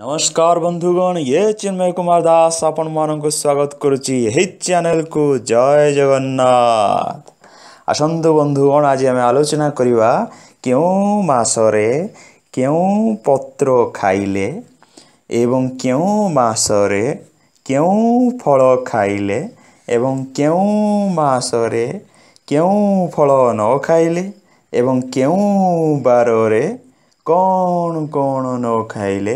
ନମସ୍କାର ବନ୍ଧୁଗଣ ଏ ଚିନ୍ମୟ କୁମାର ଦାସ ଆପଣମାନଙ୍କୁ ସ୍ୱାଗତ କରୁଛି ଏହି ଚ୍ୟାନେଲକୁ ଜୟ ଜଗନ୍ନାଥ ଆସନ୍ତୁ ବନ୍ଧୁଗଣ ଆଜି ଆମେ ଆଲୋଚନା କରିବା କେଉଁ ମାସରେ କେଉଁ ପତ୍ର ଖାଇଲେ ଏବଂ କେଉଁ ମାସରେ କେଉଁ ଫଳ ଖାଇଲେ ଏବଂ କେଉଁ ମାସରେ କେଉଁ ଫଳ ନ ଖାଇଲେ ଏବଂ କେଉଁ ବାରରେ କ'ଣ କ'ଣ ନ ଖାଇଲେ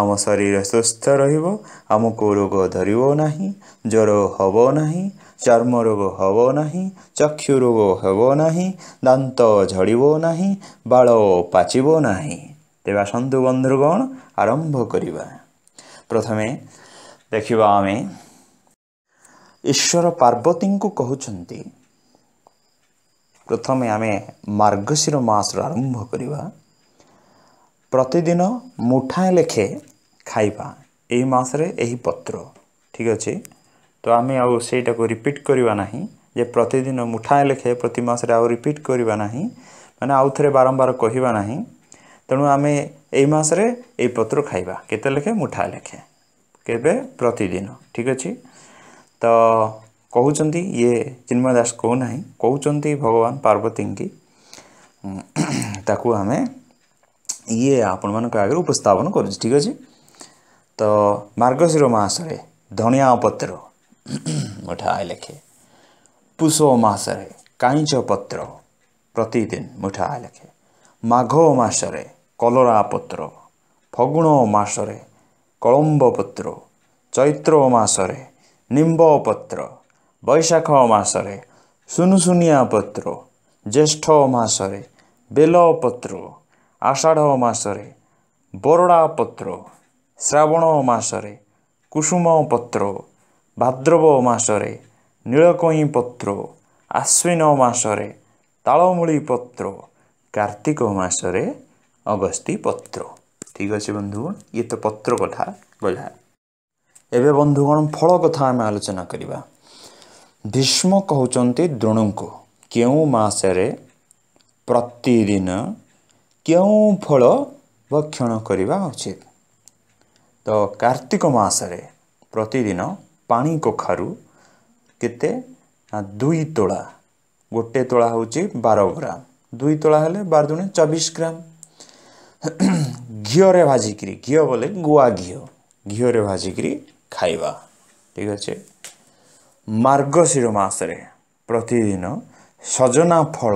ଆମ ଶରୀର ସୁସ୍ଥ ରହିବ ଆମକୁ ରୋଗ ଧରିବ ନାହିଁ ଜ୍ୱର ହେବ ନାହିଁ ଚର୍ମ ରୋଗ ହେବ ନାହିଁ ଚକ୍ଷୁ ରୋଗ ହେବ ନାହିଁ ଦାନ୍ତ ଝଡ଼ିବ ନାହିଁ ବାଳ ପାଚିବ ନାହିଁ ତେବେ ଆସନ୍ତୁ ବନ୍ଧୁଗଣ ଆରମ୍ଭ କରିବା ପ୍ରଥମେ ଦେଖିବା ଆମେ ଈଶ୍ୱର ପାର୍ବତୀଙ୍କୁ କହୁଛନ୍ତି ପ୍ରଥମେ ଆମେ ମାର୍ଗଶୀର ମାସରୁ ଆରମ୍ଭ କରିବା ପ୍ରତିଦିନ ମୁଠାଏ ଲେଖେ ଖାଇବା ଏହି ମାସରେ ଏହି ପତ୍ର ଠିକ୍ ଅଛି ତ ଆମେ ଆଉ ସେଇଟାକୁ ରିପିଟ୍ କରିବା ନାହିଁ ଯେ ପ୍ରତିଦିନ ମୁଠାଏ ଲେଖେ ପ୍ରତି ମାସରେ ଆଉ ରିପିଟ୍ କରିବା ନାହିଁ ମାନେ ଆଉ ଥରେ ବାରମ୍ବାର କହିବା ନାହିଁ ତେଣୁ ଆମେ ଏଇ ମାସରେ ଏଇ ପତ୍ର ଖାଇବା କେତେ ଲେଖେ ମୁଠାଏ ଲେଖେ କେବେ ପ୍ରତିଦିନ ଠିକ୍ ଅଛି ତ କହୁଛନ୍ତି ଇଏ ଚିନ୍ମୟ ଦାସ କହୁନାହିଁ କହୁଛନ୍ତି ଭଗବାନ ପାର୍ବତୀଙ୍କି ତାକୁ ଆମେ ଇଏ ଆପଣମାନଙ୍କ ଆଗରେ ଉପସ୍ଥାପନ କରୁଛି ଠିକ୍ ଅଛି ତ ମାର୍ଗଶିର ମାସରେ ଧଣିଆ ପତ୍ର ମୁଠାଏ ଲେଖେ ପୁଷ ମାସରେ କାଇଁଚ ପତ୍ର ପ୍ରତିଦିନ ମୁଠାଏ ଲେଖେ ମାଘ ମାସରେ କଲରା ପତ୍ର ଫଗୁଣ ମାସରେ କଳମ୍ବ ପତ୍ର ଚୈତ୍ର ମାସରେ ନିମ୍ବ ପତ୍ର ବୈଶାଖ ମାସରେ ସୁନୁସୁନିଆ ପତ୍ର ଜ୍ୟେଷ୍ଠ ମାସରେ ବେଲପତ୍ର ଆଷାଢ଼ ମାସରେ ବରଡ଼ା ପତ୍ର ଶ୍ରାବଣ ମାସରେ କୁସୁମ ପତ୍ର ଭାଦ୍ରବ ମାସରେ ନୀଳକଇଁ ପତ୍ର ଆଶ୍ୱିନ ମାସରେ ତାଳମୂଳି ପତ୍ର କାର୍ତ୍ତିକ ମାସରେ ଅଗସ୍ତି ପତ୍ର ଠିକ୍ ଅଛି ବନ୍ଧୁଗଣ ଇଏ ତ ପତ୍ର କଥା ଗଲା ଏବେ ବନ୍ଧୁଗଣ ଫଳ କଥା ଆମେ ଆଲୋଚନା କରିବା ଭୀଷ୍ମ କହୁଛନ୍ତି ଦ୍ରୋଣଙ୍କୁ କେଉଁ ମାସରେ ପ୍ରତିଦିନ କେଉଁ ଫଳ ଭକ୍ଷଣ କରିବା ଉଚିତ ତ କାର୍ତ୍ତିକ ମାସରେ ପ୍ରତିଦିନ ପାଣି କଖାରୁ କେତେ ଦୁଇ ତୋଳା ଗୋଟେ ତୋଳା ହେଉଛି ବାର ଗ୍ରାମ ଦୁଇ ତୋଳା ହେଲେ ବାର ଦୁଣେ ଚବିଶ ଗ୍ରାମ ଘିଅରେ ଭାଜିକିରି ଘିଅ ବୋଲେ ଗୁଆ ଘିଅ ଘିଅରେ ଭାଜିକିରି ଖାଇବା ଠିକ୍ ଅଛି ମାର୍ଗଶିର ମାସରେ ପ୍ରତିଦିନ ସଜନା ଫଳ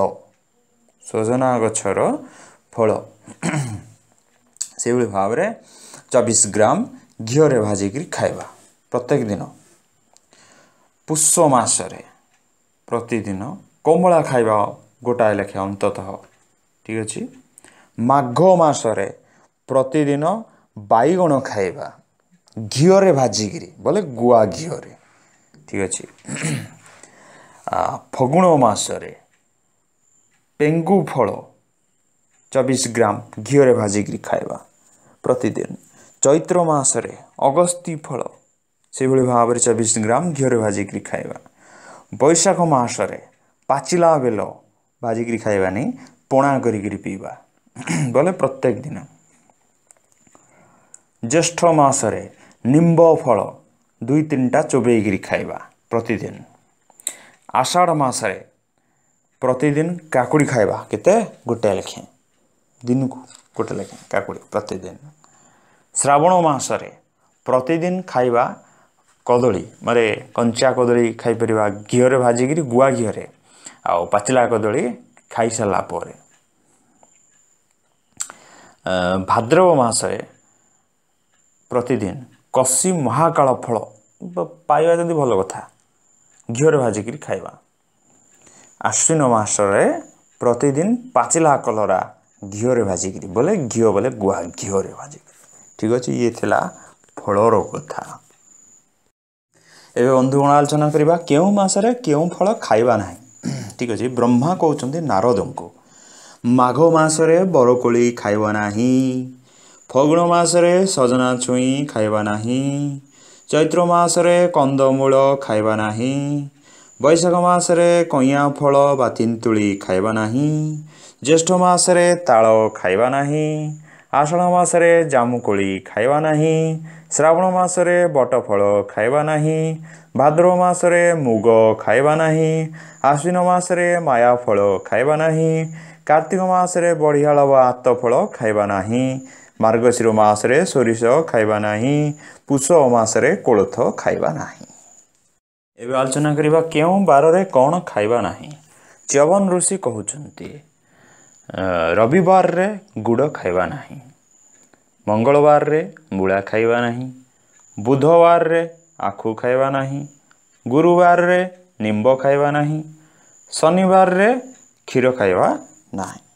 ସଜନା ଗଛର ଫଳ ସେଇଭଳି ଭାବରେ ଚବିଶ ଗ୍ରାମ ଘିଅରେ ଭାଜିକିରି ଖାଇବା ପ୍ରତ୍ୟେକ ଦିନ ପୁଷ ମାସରେ ପ୍ରତିଦିନ କମଳା ଖାଇବା ଗୋଟାଏ ଲେଖେ ଅନ୍ତତଃ ଠିକ୍ ଅଛି ମାଘ ମାସରେ ପ୍ରତିଦିନ ବାଇଗଣ ଖାଇବା ଘିଅରେ ଭାଜିକିରି ବୋଲେ ଗୁଆ ଘିଅରେ ଠିକ୍ ଅଛି ଫଗୁଣ ମାସରେ ପେଙ୍ଗୁ ଫଳ ଚବିଶ ଗ୍ରାମ ଘିଅରେ ଭାଜିକିରି ଖାଇବା ପ୍ରତିଦିନ ଚୈତ୍ର ମାସରେ ଅଗସ୍ତି ଫଳ ସେଭଳି ଭାବରେ ଚବିଶ ଗ୍ରାମ ଘିଅରେ ଭାଜିକିରି ଖାଇବା ବୈଶାଖ ମାସରେ ପାଚିଲା ବେଲ ଭାଜିକିରି ଖାଇବାନି ପଣା କରିକିରି ପିଇବା ବୋଲେ ପ୍ରତ୍ୟେକ ଦିନ ଜ୍ୟେଷ୍ଠ ମାସରେ ନିମ୍ବ ଫଳ ଦୁଇ ତିନିଟା ଚୋବେଇକିରି ଖାଇବା ପ୍ରତିଦିନ ଆଷାଢ଼ ମାସରେ ପ୍ରତିଦିନ କାକୁଡ଼ି ଖାଇବା କେତେ ଗୋଟିଏ ଲେଖେଁ ଦିନକୁ ଗୋଟେ ଲେଖାଏଁ କାକୁଡ଼ି ପ୍ରତିଦିନ ଶ୍ରାବଣ ମାସରେ ପ୍ରତିଦିନ ଖାଇବା କଦଳୀ ମାନେ କଞ୍ଚା କଦଳୀ ଖାଇପାରିବା ଘିଅରେ ଭାଜିକିରି ଗୁଆ ଘିଅରେ ଆଉ ପାଚିଲା କଦଳୀ ଖାଇସାରିଲା ପରେ ଭାଦ୍ରବ ମାସରେ ପ୍ରତିଦିନ କଷି ମହାକାଳ ଫଳ ପାଇବା ଯଦି ଭଲ କଥା ଘିଅରେ ଭାଜିକିରି ଖାଇବା ଆଶ୍ୱିନ ମାସରେ ପ୍ରତିଦିନ ପାଚିଲା କଲରା ଘିଅରେ ଭାଜିକିରି ବୋଲେ ଘିଅ ବୋଲେ ଗୁଆ ଘିଅରେ ଭାଜିକିରି ଠିକ୍ ଅଛି ଇଏ ଥିଲା ଫଳର କଥା ଏବେ ବନ୍ଧୁଗଣ ଆଲୋଚନା କରିବା କେଉଁ ମାସରେ କେଉଁ ଫଳ ଖାଇବା ନାହିଁ ଠିକ୍ ଅଛି ବ୍ରହ୍ମା କହୁଛନ୍ତି ନାରଦଙ୍କୁ ମାଘ ମାସରେ ବରକୋଳି ଖାଇବା ନାହିଁ ଫଗୁଣ ମାସରେ ସଜନା ଛୁଇଁ ଖାଇବା ନାହିଁ ଚୈତ୍ର ମାସରେ କନ୍ଦମୂଳ ଖାଇବା ନାହିଁ ବୈଶାଖ ମାସରେ କଇଁଆ ଫଳ ବା ତିନ୍ତୁଳି ଖାଇବା ନାହିଁ ଜ୍ୟେଷ୍ଠ ମାସରେ ତାଳ ଖାଇବା ନାହିଁ ଆଷାଢ଼ ମାସରେ ଜାମୁକୋଳି ଖାଇବା ନାହିଁ ଶ୍ରାବଣ ମାସରେ ବଟଫଳ ଖାଇବା ନାହିଁ ଭାଦ୍ରବ ମାସରେ ମୁଗ ଖାଇବା ନାହିଁ ଆଶ୍ୱିନ ମାସରେ ମାୟାଫଳ ଖାଇବା ନାହିଁ କାର୍ତ୍ତିକ ମାସରେ ବଢ଼ିଆଳ ବା ଆତଫଳ ଖାଇବା ନାହିଁ ମାର୍ଗଶିର ମାସରେ ସୋରିଷ ଖାଇବା ନାହିଁ ପୁଷ ମାସରେ କୋଳଥ ଖାଇବା ନାହିଁ ଏବେ ଆଲୋଚନା କରିବା କେଉଁ ବାରରେ କ'ଣ ଖାଇବା ନାହିଁ ଚବନ ଋଷି କହୁଛନ୍ତି ରବିବାରରେ ଗୁଡ଼ ଖାଇବା ନାହିଁ ମଙ୍ଗଳବାରରେ ମୂଳା ଖାଇବା ନାହିଁ ବୁଧବାରରେ ଆଖୁ ଖାଇବା ନାହିଁ ଗୁରୁବାରରେ ନିମ୍ବ ଖାଇବା ନାହିଁ ଶନିବାରରେ କ୍ଷୀର ଖାଇବା ନାହିଁ